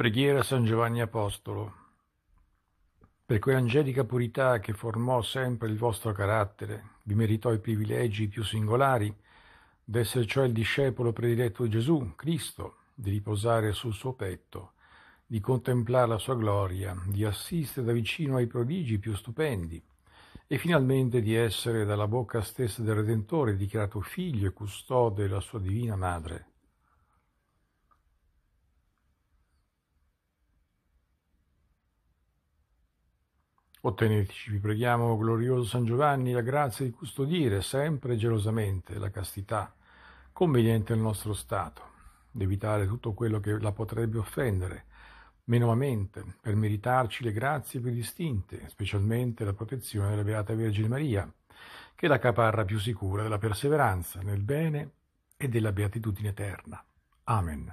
Preghiera a San Giovanni Apostolo. Per quell'angelica purità che formò sempre il vostro carattere, vi meritò i privilegi più singolari, d'essere cioè il discepolo prediletto di Gesù, Cristo, di riposare sul suo petto, di contemplare la sua gloria, di assistere da vicino ai prodigi più stupendi, e finalmente di essere dalla bocca stessa del Redentore dichiarato figlio e custode della sua divina madre Otteneteci, vi preghiamo, glorioso San Giovanni, la grazia di custodire sempre gelosamente la castità, conveniente al nostro stato, di evitare tutto quello che la potrebbe offendere, menomamente, per meritarci le grazie più distinte, specialmente la protezione della Beata Vergine Maria, che è la caparra più sicura della perseveranza nel bene e della beatitudine eterna. Amen.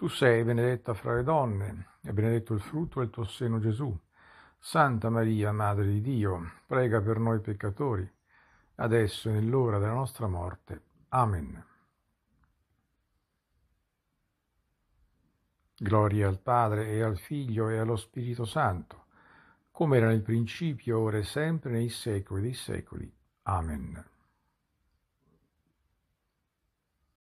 Tu sei benedetta fra le donne, e benedetto il frutto del tuo seno Gesù. Santa Maria, Madre di Dio, prega per noi peccatori, adesso e nell'ora della nostra morte. Amen. Gloria al Padre e al Figlio e allo Spirito Santo, come era nel principio, ora e sempre, nei secoli dei secoli. Amen.